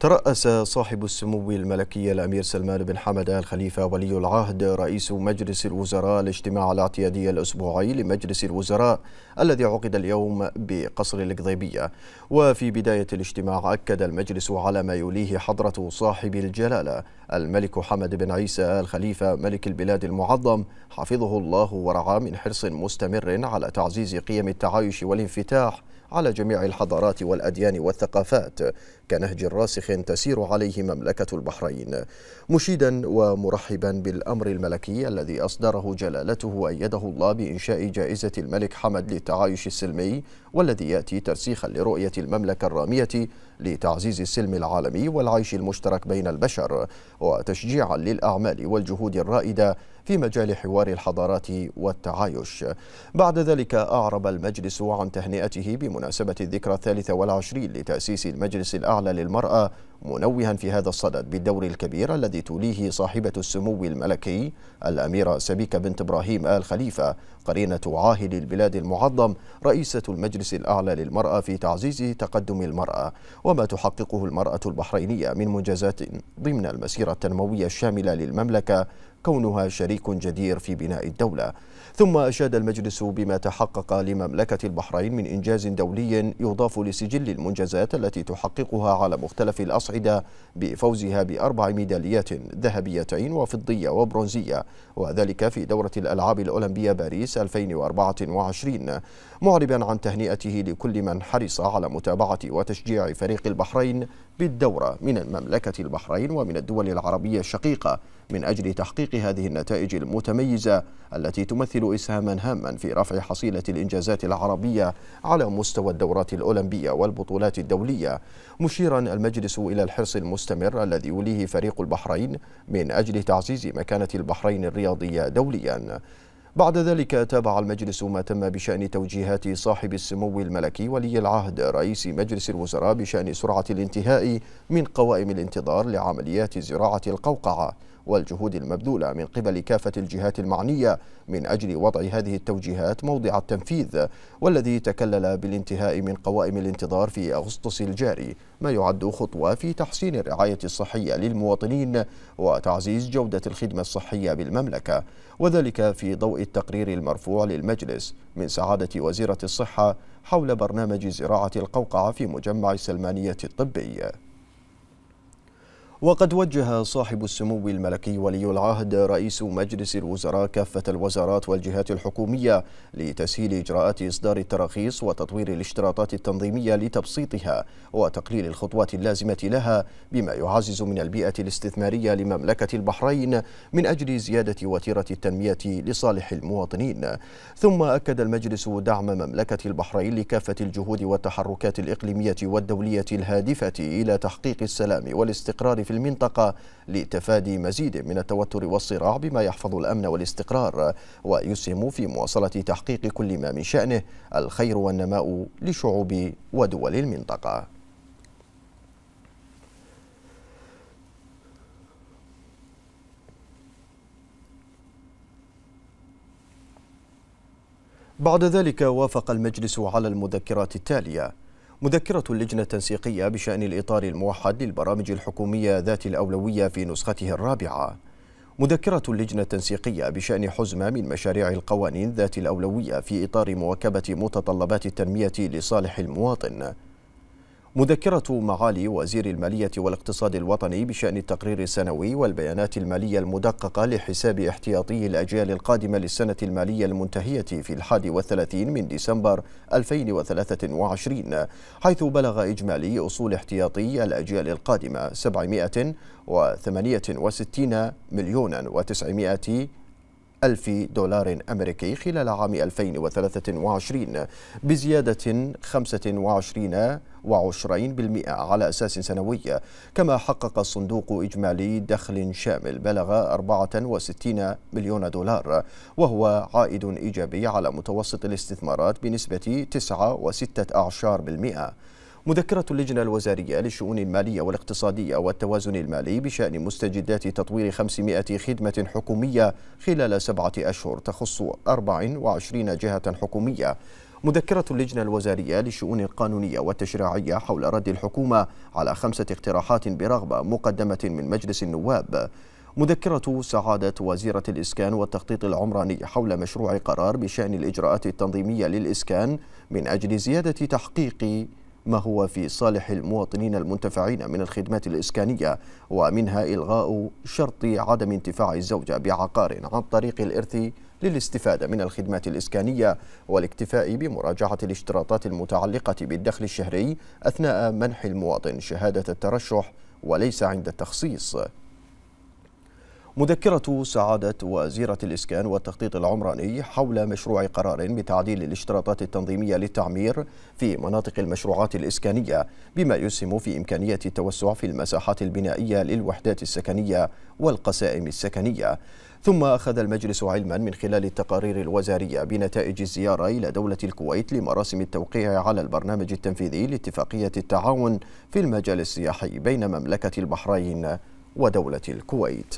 ترأس صاحب السمو الملكي الأمير سلمان بن حمد آل خليفة ولي العهد رئيس مجلس الوزراء الاجتماع الاعتيادي الأسبوعي لمجلس الوزراء الذي عقد اليوم بقصر القضيبية وفي بداية الاجتماع أكد المجلس على ما يليه حضرة صاحب الجلالة الملك حمد بن عيسى آل خليفة ملك البلاد المعظم حفظه الله ورعاه من حرص مستمر على تعزيز قيم التعايش والانفتاح على جميع الحضارات والأديان والثقافات كنهج راسخ تسير عليه مملكة البحرين مشيدا ومرحبا بالأمر الملكي الذي أصدره جلالته وأيده الله بإنشاء جائزة الملك حمد للتعايش السلمي والذي يأتي ترسيخا لرؤية المملكة الرامية لتعزيز السلم العالمي والعيش المشترك بين البشر وتشجيعا للأعمال والجهود الرائدة في مجال حوار الحضارات والتعايش بعد ذلك أعرب المجلس عن تهنئته بمناسبة الذكرى الثالثة والعشرين لتأسيس المجلس الأعلى الأعلى للمرأة منوها في هذا الصدد بالدور الكبير الذي توليه صاحبة السمو الملكي الأميرة سبيكة بنت إبراهيم آل خليفة قرينة عاهل البلاد المعظم رئيسة المجلس الأعلى للمرأة في تعزيز تقدم المرأة وما تحققه المرأة البحرينية من منجزات ضمن المسيرة التنموية الشاملة للمملكة كونها شريك جدير في بناء الدولة ثم أشاد المجلس بما تحقق لمملكة البحرين من إنجاز دولي يضاف لسجل المنجزات التي تحققها على مختلف الأصعدة بفوزها بأربع ميداليات ذهبيتين وفضية وبرونزية وذلك في دورة الألعاب الأولمبية باريس 2024 معربا عن تهنئته لكل من حرص على متابعة وتشجيع فريق البحرين بالدورة من المملكة البحرين ومن الدول العربية الشقيقة من أجل تحقيق هذه النتائج المتميزة التي تمثل إسهاما هاما في رفع حصيلة الإنجازات العربية على مستوى الدورات الأولمبية والبطولات الدولية مشيرا المجلس إلى الحرص المستمر الذي يوليه فريق البحرين من أجل تعزيز مكانة البحرين الرياضية دوليا بعد ذلك تابع المجلس ما تم بشأن توجيهات صاحب السمو الملكي ولي العهد رئيس مجلس الوزراء بشأن سرعة الانتهاء من قوائم الانتظار لعمليات زراعة القوقعة والجهود المبذولة من قبل كافة الجهات المعنية من أجل وضع هذه التوجيهات موضع التنفيذ والذي تكلل بالانتهاء من قوائم الانتظار في أغسطس الجاري ما يعد خطوة في تحسين الرعاية الصحية للمواطنين وتعزيز جودة الخدمة الصحية بالمملكة وذلك في ضوء التقرير المرفوع للمجلس من سعادة وزيرة الصحة حول برنامج زراعة القوقعة في مجمع السلمانية الطبي وقد وجه صاحب السمو الملكي ولي العهد رئيس مجلس الوزراء كافة الوزارات والجهات الحكومية لتسهيل إجراءات إصدار التراخيص وتطوير الاشتراطات التنظيمية لتبسيطها وتقليل الخطوات اللازمة لها بما يعزز من البيئة الاستثمارية لمملكة البحرين من أجل زيادة وتيرة التنمية لصالح المواطنين ثم أكد المجلس دعم مملكة البحرين لكافة الجهود والتحركات الإقليمية والدولية الهادفة إلى تحقيق السلام والاستقرار في المنطقة لتفادي مزيد من التوتر والصراع بما يحفظ الأمن والاستقرار ويسهم في مواصلة تحقيق كل ما من شأنه الخير والنماء لشعوب ودول المنطقة بعد ذلك وافق المجلس على المذكرات التاليه مذكرة اللجنة التنسيقية بشأن الإطار الموحد للبرامج الحكومية ذات الأولوية في نسخته الرابعة مذكرة اللجنة التنسيقية بشأن حزمة من مشاريع القوانين ذات الأولوية في إطار مواكبة متطلبات التنمية لصالح المواطن مذكرة معالي وزير المالية والاقتصاد الوطني بشأن التقرير السنوي والبيانات المالية المدققة لحساب احتياطي الأجيال القادمة للسنة المالية المنتهية في الحادي والثلاثين من ديسمبر 2023 حيث بلغ إجمالي أصول احتياطي الأجيال القادمة 768 مليونا و900 ألف دولار أمريكي خلال عام 2023 بزيادة 25 وعشرين بالمئة على أساس سنوي كما حقق الصندوق إجمالي دخل شامل بلغ 64 مليون دولار وهو عائد إيجابي على متوسط الاستثمارات بنسبة 9.6% مذكرة اللجنة الوزارية للشؤون المالية والاقتصادية والتوازن المالي بشأن مستجدات تطوير 500 خدمة حكومية خلال سبعة أشهر تخص 24 جهة حكومية مذكرة اللجنة الوزارية للشؤون القانونية والتشريعية حول رد الحكومة على خمسة اقتراحات برغبة مقدمة من مجلس النواب مذكرة سعادة وزيرة الإسكان والتخطيط العمراني حول مشروع قرار بشأن الإجراءات التنظيمية للإسكان من أجل زيادة تحقيق ما هو في صالح المواطنين المنتفعين من الخدمات الإسكانية ومنها إلغاء شرط عدم انتفاع الزوجة بعقار عن طريق الإرث للاستفادة من الخدمات الإسكانية والاكتفاء بمراجعة الاشتراطات المتعلقة بالدخل الشهري أثناء منح المواطن شهادة الترشح وليس عند التخصيص مذكرة سعادة وزيرة الإسكان والتخطيط العمراني حول مشروع قرار بتعديل الاشتراطات التنظيمية للتعمير في مناطق المشروعات الإسكانية بما يسهم في إمكانية التوسع في المساحات البنائية للوحدات السكنية والقسائم السكنية ثم أخذ المجلس علما من خلال التقارير الوزارية بنتائج الزيارة إلى دولة الكويت لمراسم التوقيع على البرنامج التنفيذي لاتفاقية التعاون في المجال السياحي بين مملكة البحرين ودولة الكويت